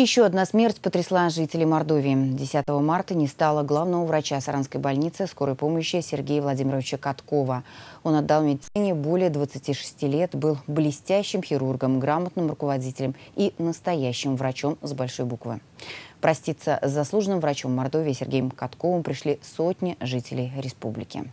Еще одна смерть потрясла жителей Мордовии. 10 марта не стало главного врача Саранской больницы скорой помощи Сергея Владимировича Каткова. Он отдал медицине более 26 лет, был блестящим хирургом, грамотным руководителем и настоящим врачом с большой буквы. Проститься с заслуженным врачом Мордовии Сергеем Катковым пришли сотни жителей республики.